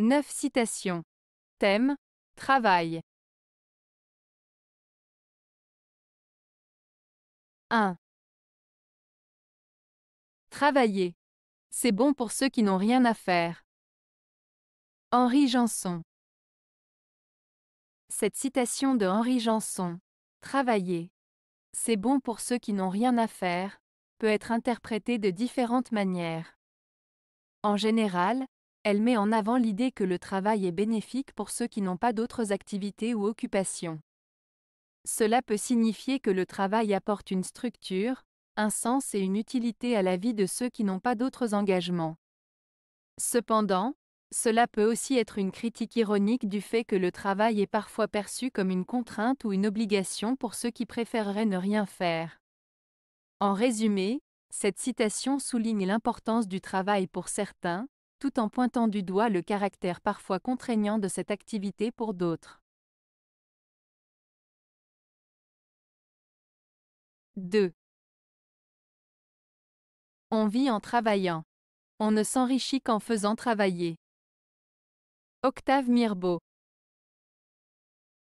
9 citations. Thème Travail. 1. Travailler. C'est bon pour ceux qui n'ont rien à faire. Henri Janson. Cette citation de Henri Janson, Travailler. C'est bon pour ceux qui n'ont rien à faire, peut être interprétée de différentes manières. En général, elle met en avant l'idée que le travail est bénéfique pour ceux qui n'ont pas d'autres activités ou occupations. Cela peut signifier que le travail apporte une structure, un sens et une utilité à la vie de ceux qui n'ont pas d'autres engagements. Cependant, cela peut aussi être une critique ironique du fait que le travail est parfois perçu comme une contrainte ou une obligation pour ceux qui préféreraient ne rien faire. En résumé, cette citation souligne l'importance du travail pour certains, tout en pointant du doigt le caractère parfois contraignant de cette activité pour d'autres. 2. On vit en travaillant. On ne s'enrichit qu'en faisant travailler. Octave Mirbeau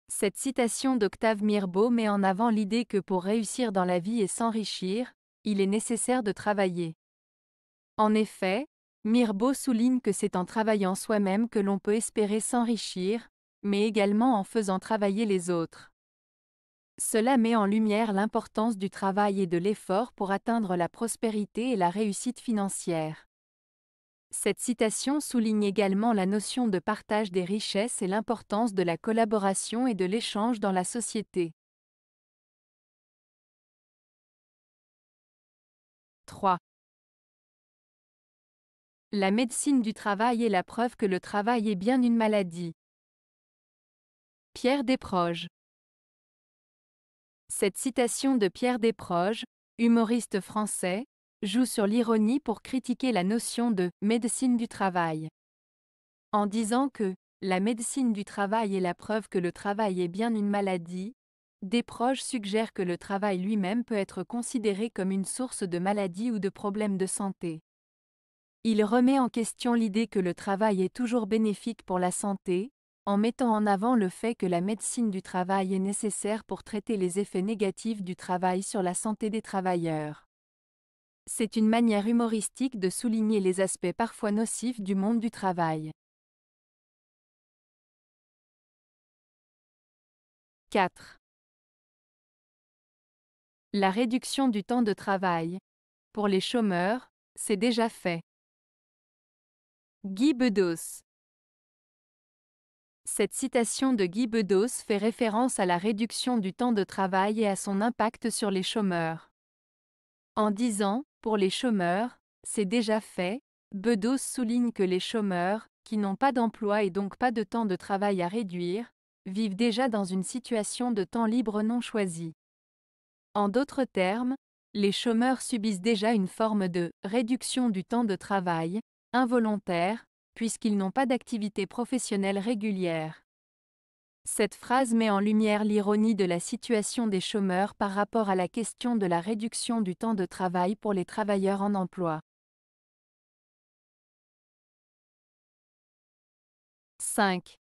Cette citation d'Octave Mirbeau met en avant l'idée que pour réussir dans la vie et s'enrichir, il est nécessaire de travailler. En effet, Mirbeau souligne que c'est en travaillant soi-même que l'on peut espérer s'enrichir, mais également en faisant travailler les autres. Cela met en lumière l'importance du travail et de l'effort pour atteindre la prospérité et la réussite financière. Cette citation souligne également la notion de partage des richesses et l'importance de la collaboration et de l'échange dans la société. 3. La médecine du travail est la preuve que le travail est bien une maladie. Pierre Desproges Cette citation de Pierre Desproges, humoriste français, joue sur l'ironie pour critiquer la notion de médecine du travail. En disant que la médecine du travail est la preuve que le travail est bien une maladie, Desproges suggère que le travail lui-même peut être considéré comme une source de maladie ou de problèmes de santé. Il remet en question l'idée que le travail est toujours bénéfique pour la santé, en mettant en avant le fait que la médecine du travail est nécessaire pour traiter les effets négatifs du travail sur la santé des travailleurs. C'est une manière humoristique de souligner les aspects parfois nocifs du monde du travail. 4. La réduction du temps de travail. Pour les chômeurs, c'est déjà fait. Guy Bedos Cette citation de Guy Bedos fait référence à la réduction du temps de travail et à son impact sur les chômeurs. En disant, pour les chômeurs, c'est déjà fait, Bedos souligne que les chômeurs, qui n'ont pas d'emploi et donc pas de temps de travail à réduire, vivent déjà dans une situation de temps libre non choisi. En d'autres termes, les chômeurs subissent déjà une forme de réduction du temps de travail, involontaires, puisqu'ils n'ont pas d'activité professionnelle régulière. Cette phrase met en lumière l'ironie de la situation des chômeurs par rapport à la question de la réduction du temps de travail pour les travailleurs en emploi. 5.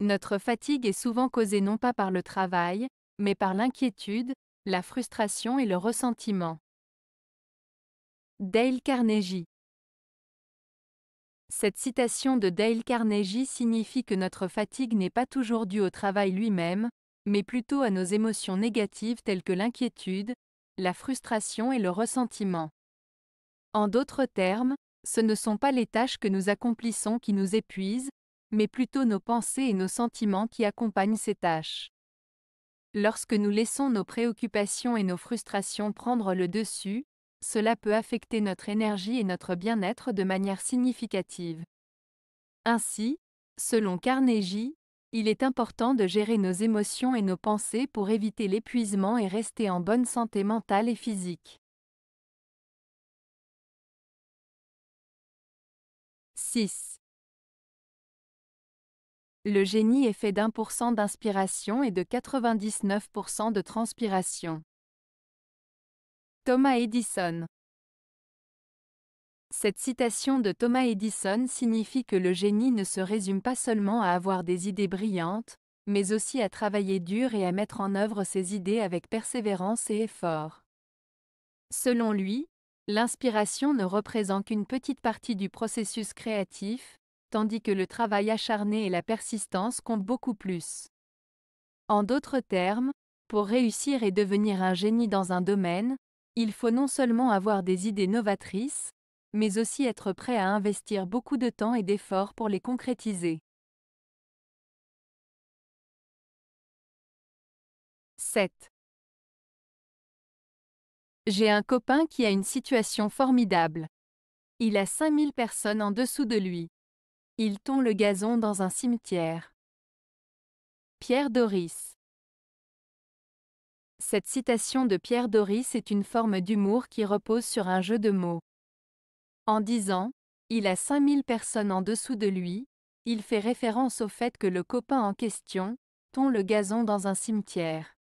Notre fatigue est souvent causée non pas par le travail, mais par l'inquiétude, la frustration et le ressentiment. Dale Carnegie Cette citation de Dale Carnegie signifie que notre fatigue n'est pas toujours due au travail lui-même, mais plutôt à nos émotions négatives telles que l'inquiétude, la frustration et le ressentiment. En d'autres termes, ce ne sont pas les tâches que nous accomplissons qui nous épuisent, mais plutôt nos pensées et nos sentiments qui accompagnent ces tâches. Lorsque nous laissons nos préoccupations et nos frustrations prendre le dessus, cela peut affecter notre énergie et notre bien-être de manière significative. Ainsi, selon Carnegie, il est important de gérer nos émotions et nos pensées pour éviter l'épuisement et rester en bonne santé mentale et physique. 6. Le génie est fait d'1% d'inspiration et de 99% de transpiration. Thomas Edison Cette citation de Thomas Edison signifie que le génie ne se résume pas seulement à avoir des idées brillantes, mais aussi à travailler dur et à mettre en œuvre ses idées avec persévérance et effort. Selon lui, l'inspiration ne représente qu'une petite partie du processus créatif, tandis que le travail acharné et la persistance comptent beaucoup plus. En d'autres termes, pour réussir et devenir un génie dans un domaine, il faut non seulement avoir des idées novatrices, mais aussi être prêt à investir beaucoup de temps et d'efforts pour les concrétiser. 7. J'ai un copain qui a une situation formidable. Il a 5000 personnes en dessous de lui. Il tond le gazon dans un cimetière. Pierre Doris cette citation de Pierre Doris est une forme d'humour qui repose sur un jeu de mots. En disant Il a 5000 personnes en dessous de lui, il fait référence au fait que le copain en question tond le gazon dans un cimetière.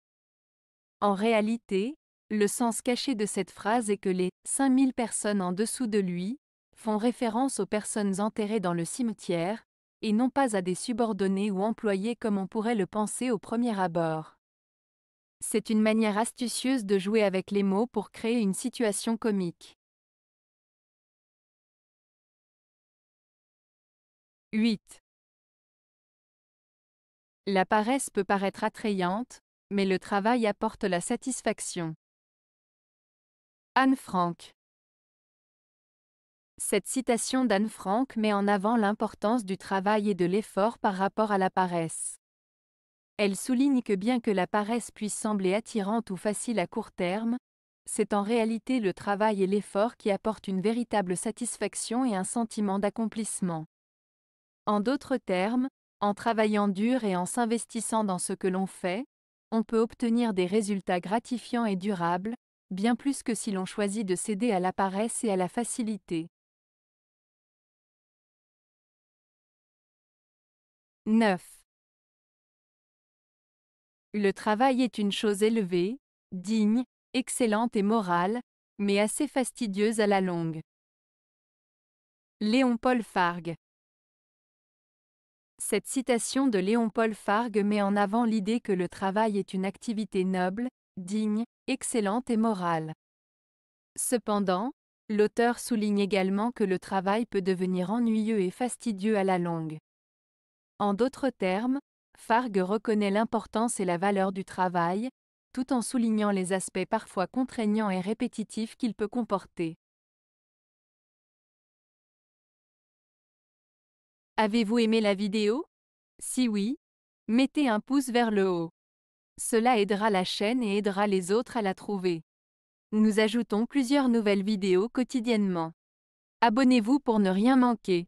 En réalité, le sens caché de cette phrase est que les 5000 personnes en dessous de lui font référence aux personnes enterrées dans le cimetière, et non pas à des subordonnés ou employés comme on pourrait le penser au premier abord. C'est une manière astucieuse de jouer avec les mots pour créer une situation comique. 8. La paresse peut paraître attrayante, mais le travail apporte la satisfaction. Anne Frank Cette citation d'Anne Frank met en avant l'importance du travail et de l'effort par rapport à la paresse. Elle souligne que bien que la paresse puisse sembler attirante ou facile à court terme, c'est en réalité le travail et l'effort qui apportent une véritable satisfaction et un sentiment d'accomplissement. En d'autres termes, en travaillant dur et en s'investissant dans ce que l'on fait, on peut obtenir des résultats gratifiants et durables, bien plus que si l'on choisit de céder à la paresse et à la facilité. 9. Le travail est une chose élevée, digne, excellente et morale, mais assez fastidieuse à la longue. Léon-Paul Fargue Cette citation de Léon-Paul Fargue met en avant l'idée que le travail est une activité noble, digne, excellente et morale. Cependant, l'auteur souligne également que le travail peut devenir ennuyeux et fastidieux à la longue. En d'autres termes, Fargue reconnaît l'importance et la valeur du travail, tout en soulignant les aspects parfois contraignants et répétitifs qu'il peut comporter. Avez-vous aimé la vidéo Si oui, mettez un pouce vers le haut. Cela aidera la chaîne et aidera les autres à la trouver. Nous ajoutons plusieurs nouvelles vidéos quotidiennement. Abonnez-vous pour ne rien manquer.